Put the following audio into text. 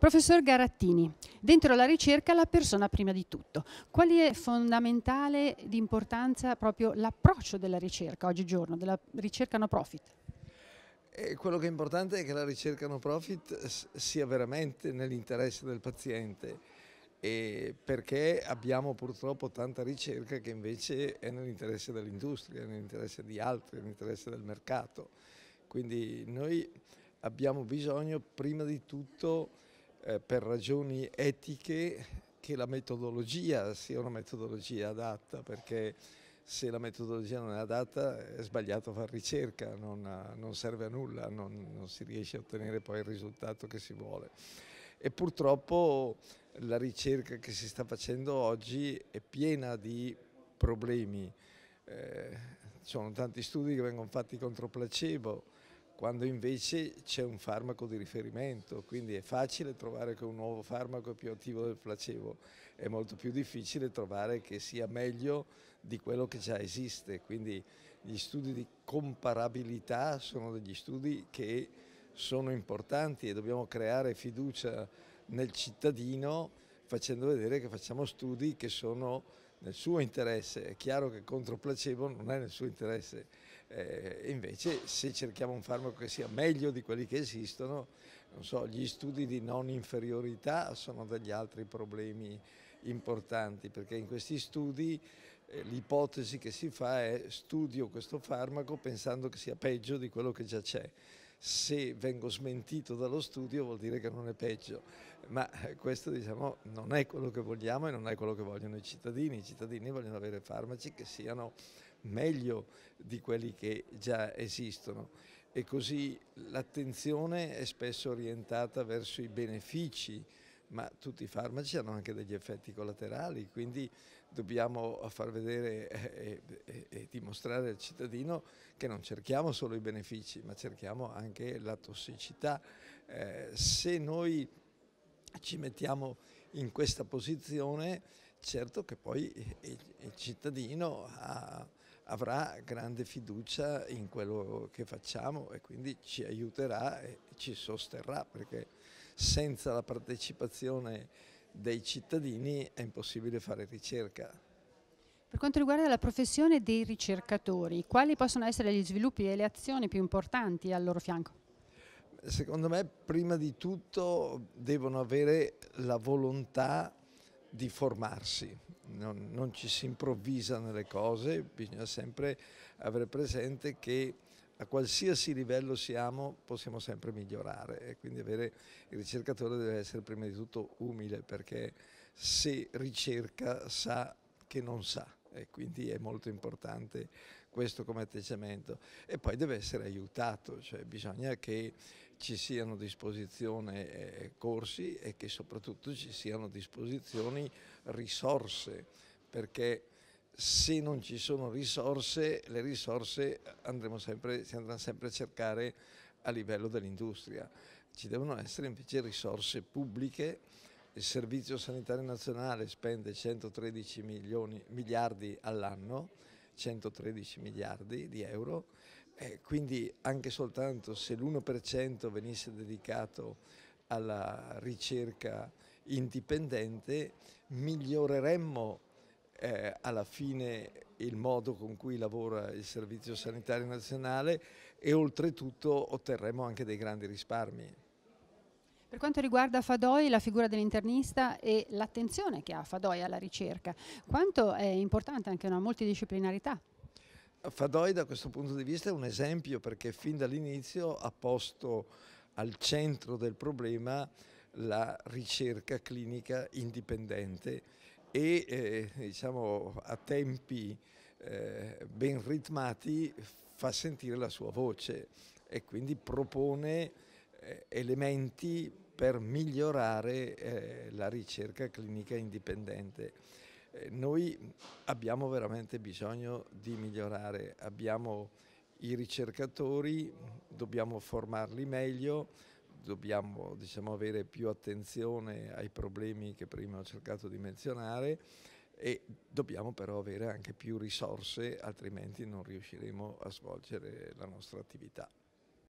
Professor Garattini, dentro la ricerca la persona prima di tutto. Qual è fondamentale di importanza proprio l'approccio della ricerca oggigiorno, della ricerca no profit? E eh, quello che è importante è che la ricerca no profit sia veramente nell'interesse del paziente perché abbiamo purtroppo tanta ricerca che invece è nell'interesse dell'industria, nell'interesse di altri, nell'interesse del mercato. Quindi noi abbiamo bisogno prima di tutto eh, per ragioni etiche che la metodologia sia una metodologia adatta perché se la metodologia non è adatta è sbagliato fare ricerca, non, non serve a nulla, non, non, si riesce a ottenere poi il risultato che si vuole. E purtroppo la ricerca che si sta facendo oggi è piena di problemi. Eh, ci sono tanti studi che vengono fatti contro placebo, quando invece c'è un farmaco di riferimento, quindi è facile trovare che un nuovo farmaco è più attivo del placebo, è molto più difficile trovare che sia meglio di quello che già esiste, quindi gli studi di comparabilità sono degli studi che sono importanti e dobbiamo creare fiducia nel cittadino facendo vedere che facciamo studi che sono nel suo interesse, è chiaro che contro placebo non è nel suo interesse, eh, invece se cerchiamo un farmaco che sia meglio di quelli che esistono, so, gli studi di non inferiorità sono degli altri problemi importanti perché in questi studi eh, l'ipotesi che si fa è studio questo farmaco pensando che sia peggio di quello che già c'è se vengo smentito dallo studio vuol dire che non è peggio, ma eh, questo diciamo, non è quello che vogliamo e non è quello che vogliono i cittadini, i cittadini vogliono avere farmaci che siano meglio di quelli che già esistono e così l'attenzione è spesso orientata verso i benefici ma tutti i farmaci hanno anche degli effetti collaterali, quindi dobbiamo far vedere eh, e, e, e, dimostrare al cittadino che non cerchiamo solo i benefici, ma cerchiamo anche la tossicità. Eh, se noi ci mettiamo in questa posizione, certo che poi il cittadino ha, avrà grande fiducia in quello che facciamo e quindi ci aiuterà e ci sosterrà perché senza la partecipazione dei cittadini è impossibile fare ricerca. Per quanto riguarda la professione dei ricercatori, quali possono essere gli sviluppi e le azioni più importanti al loro fianco? Secondo me prima di tutto devono avere la volontà di formarsi, non, non ci si improvvisa nelle cose, bisogna sempre avere presente che a qualsiasi livello siamo possiamo sempre migliorare e quindi avere il ricercatore deve essere prima di tutto umile perché se ricerca sa che non sa e quindi è molto importante questo come atteggiamento e poi deve essere aiutato, cioè bisogna che ci siano a disposizione corsi e che soprattutto ci siano a disposizione risorse perché se non ci sono risorse, le risorse sempre, si andranno sempre a cercare a livello dell'industria. Ci devono essere invece risorse pubbliche. Il Servizio Sanitario Nazionale spende 113 milioni, miliardi all'anno, 113 miliardi di euro, eh, quindi anche soltanto se l'1% venisse dedicato alla ricerca indipendente miglioreremmo eh, alla fine il modo con cui lavora il Servizio Sanitario Nazionale e oltretutto otterremo anche dei grandi risparmi. Per quanto riguarda Fadoi, la figura dell'internista e l'attenzione che ha Fadoi alla ricerca, quanto è importante anche una multidisciplinarità? Fadoi da questo punto di vista è un esempio perché fin dall'inizio ha posto al centro del problema la ricerca clinica indipendente e eh, diciamo, a tempi eh, ben ritmati fa sentire la sua voce e quindi propone eh, elementi per migliorare eh, la ricerca clinica indipendente. Eh, noi abbiamo veramente bisogno di migliorare, abbiamo i ricercatori, dobbiamo formarli meglio, dobbiamo diciamo, avere più attenzione ai problemi che prima ho cercato di menzionare e dobbiamo però avere anche più risorse, altrimenti non riusciremo a svolgere la nostra attività.